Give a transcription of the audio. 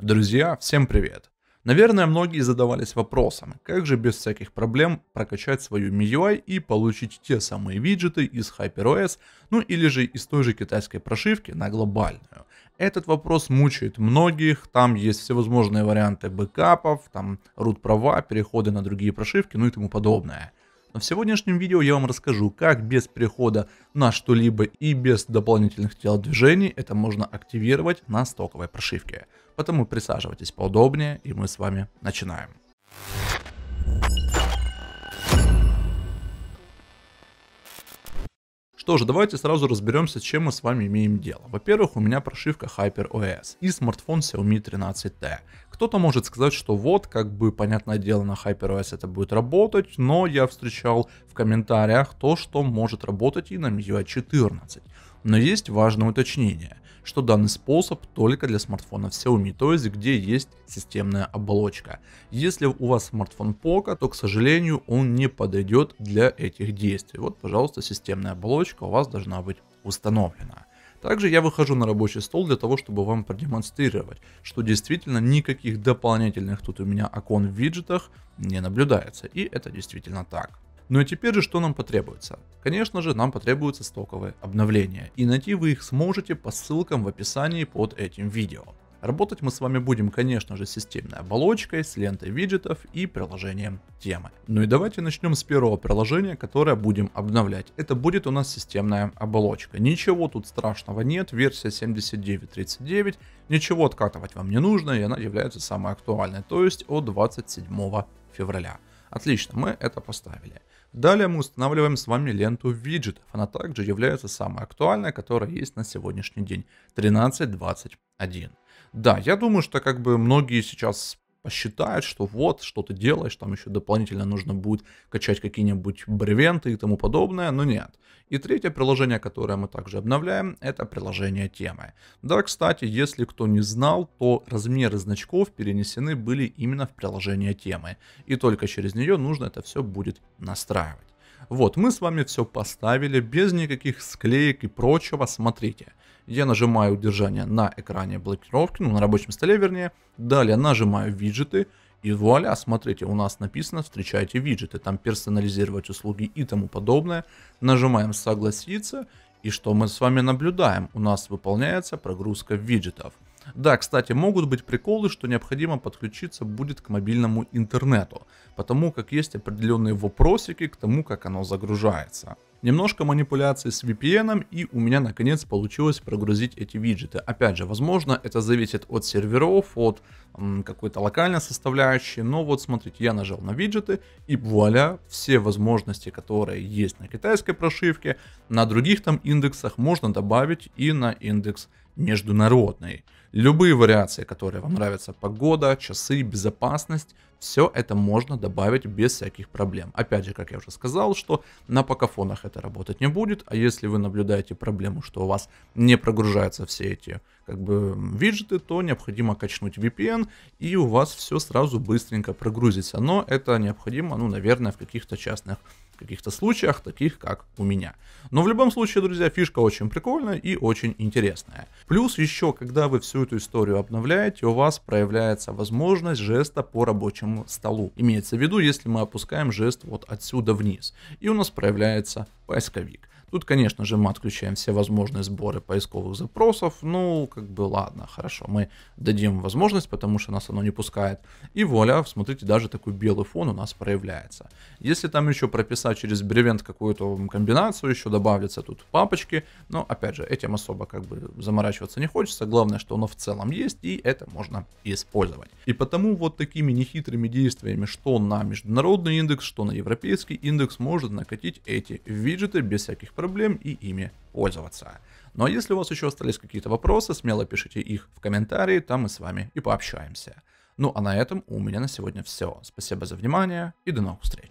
Друзья, всем привет! Наверное, многие задавались вопросом, как же без всяких проблем прокачать свою MIUI и получить те самые виджеты из HyperOS, ну или же из той же китайской прошивки на глобальную. Этот вопрос мучает многих, там есть всевозможные варианты бэкапов, там root права, переходы на другие прошивки, ну и тому подобное в сегодняшнем видео я вам расскажу, как без перехода на что-либо и без дополнительных телодвижений это можно активировать на стоковой прошивке. Поэтому присаживайтесь поудобнее и мы с вами начинаем. Что же, давайте сразу разберемся, чем мы с вами имеем дело. Во-первых, у меня прошивка HyperOS и смартфон Xiaomi 13T. Кто-то может сказать, что вот, как бы, понятное дело, на HyperOS это будет работать, но я встречал комментариях то, что может работать и на MIUI 14. Но есть важное уточнение, что данный способ только для смартфонов Xiaomi, то есть где есть системная оболочка. Если у вас смартфон Poco, то, к сожалению, он не подойдет для этих действий. Вот, пожалуйста, системная оболочка у вас должна быть установлена. Также я выхожу на рабочий стол для того, чтобы вам продемонстрировать, что действительно никаких дополнительных тут у меня окон в виджетах не наблюдается. И это действительно так. Ну и теперь же что нам потребуется? Конечно же нам потребуются стоковые обновления и найти вы их сможете по ссылкам в описании под этим видео. Работать мы с вами будем, конечно же, с системной оболочкой, с лентой виджетов и приложением темы. Ну и давайте начнем с первого приложения, которое будем обновлять. Это будет у нас системная оболочка. Ничего тут страшного нет, версия 7939, ничего откатывать вам не нужно, и она является самой актуальной, то есть от 27 февраля. Отлично, мы это поставили. Далее мы устанавливаем с вами ленту виджетов. Она также является самой актуальной, которая есть на сегодняшний день. 13.21. Да, я думаю, что как бы многие сейчас посчитает, что вот, что ты делаешь, там еще дополнительно нужно будет качать какие-нибудь бревенты и тому подобное, но нет. И третье приложение, которое мы также обновляем, это приложение темы. Да, кстати, если кто не знал, то размеры значков перенесены были именно в приложение темы, и только через нее нужно это все будет настраивать. Вот, мы с вами все поставили без никаких склеек и прочего, смотрите я нажимаю удержание на экране блокировки, ну на рабочем столе вернее, далее нажимаю виджеты, и вуаля, смотрите, у нас написано «Встречайте виджеты», там персонализировать услуги и тому подобное. Нажимаем «Согласиться», и что мы с вами наблюдаем? У нас выполняется прогрузка виджетов. Да, кстати, могут быть приколы, что необходимо подключиться будет к мобильному интернету, потому как есть определенные вопросики к тому, как оно загружается. Немножко манипуляций с VPN и у меня наконец получилось прогрузить эти виджеты. Опять же, возможно, это зависит от серверов, от какой-то локальной составляющей, но вот смотрите, я нажал на виджеты и вуаля, все возможности, которые есть на китайской прошивке, на других там индексах можно добавить и на индекс международной. Любые вариации, которые вам нравятся, погода, часы, безопасность, все это можно добавить без всяких проблем. Опять же, как я уже сказал, что на покафонах это работать не будет, а если вы наблюдаете проблему, что у вас не прогружаются все эти как бы виджеты, то необходимо качнуть VPN, и у вас все сразу быстренько прогрузится. Но это необходимо, ну, наверное, в каких-то частных каких-то случаях, таких как у меня. Но в любом случае, друзья, фишка очень прикольная и очень интересная. Плюс еще, когда вы всю эту историю обновляете, у вас проявляется возможность жеста по рабочему столу. Имеется в виду, если мы опускаем жест вот отсюда вниз. И у нас проявляется поисковик. Тут, конечно же, мы отключаем все возможные сборы поисковых запросов. Ну, как бы, ладно, хорошо, мы дадим возможность, потому что нас оно не пускает. И воля. смотрите, даже такой белый фон у нас проявляется. Если там еще прописать через бревент какую-то комбинацию, еще добавятся тут папочки. Но, опять же, этим особо как бы заморачиваться не хочется. Главное, что оно в целом есть, и это можно использовать. И потому вот такими нехитрыми действиями, что на международный индекс, что на европейский индекс, можно накатить эти виджеты без всяких проблем и ими пользоваться. Но если у вас еще остались какие-то вопросы, смело пишите их в комментарии, там мы с вами и пообщаемся. Ну а на этом у меня на сегодня все. Спасибо за внимание и до новых встреч.